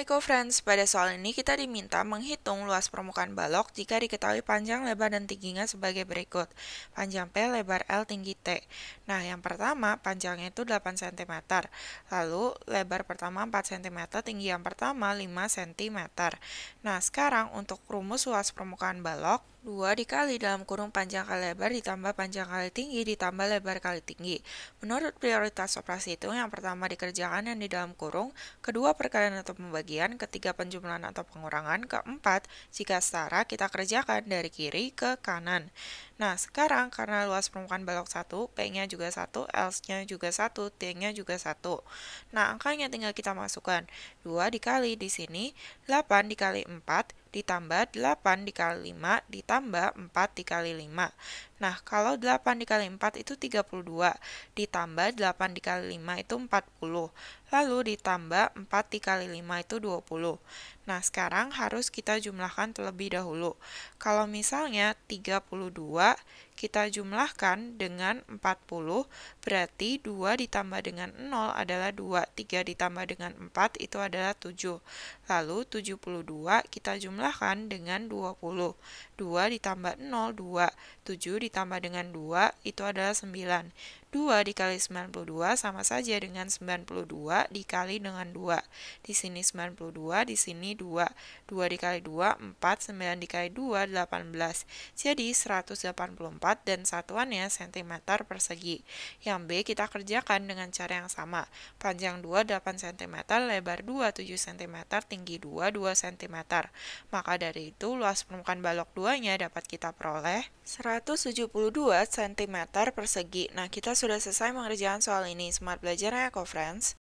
Halo Friends, pada soal ini kita diminta menghitung luas permukaan balok jika diketahui panjang, lebar, dan tingginya sebagai berikut. Panjang P, lebar L, tinggi T. Nah, yang pertama panjangnya itu 8 cm, lalu lebar pertama 4 cm, tinggi yang pertama 5 cm. Nah, sekarang untuk rumus luas permukaan balok, 2 dikali dalam kurung panjang kali lebar ditambah panjang kali tinggi ditambah lebar kali tinggi. Menurut prioritas operasi itu, yang pertama dikerjakan yang di dalam kurung, kedua perkalian atau pembagian, ketiga penjumlahan atau pengurangan, keempat jika setara kita kerjakan dari kiri ke kanan. Nah, sekarang karena luas permukaan balok 1, P-nya juga 1, L-nya juga 1, T-nya juga 1. Nah, angkanya tinggal kita masukkan. 2 dikali di sini, 8 dikali 4, ditambah 8 dikali 5, ditambah 4 dikali 5. Nah, kalau 8 dikali 4 itu 32, ditambah 8 dikali 5 itu 40, lalu ditambah 4 dikali 5 itu 20. Nah, sekarang harus kita jumlahkan terlebih dahulu. Kalau misalnya 32 kita jumlahkan dengan 40, berarti 2 ditambah dengan 0 adalah 2, 3 ditambah dengan 4 itu adalah 7. Lalu 72 kita jumlahkan dengan 20. 2 ditambah 0, 2. 7 ditambah dengan 2 itu adalah 9. 2 dikali 92 sama saja dengan 92 dikali dengan 2. Di sini 92, di sini 2. 2 dikali 2, 4. 9 dikali 2, 18. Jadi 184 dan satuannya cm persegi. Yang B kita kerjakan dengan cara yang sama. Panjang 2, 8 cm, lebar 2, 7 cm, tinggi 2, 2 cm. Maka dari itu luas permukaan balok 2-nya dapat kita peroleh 172 cm persegi. Nah, kita sudah selesai mengerjakan soal ini. Smart Belajar ya, co-friends.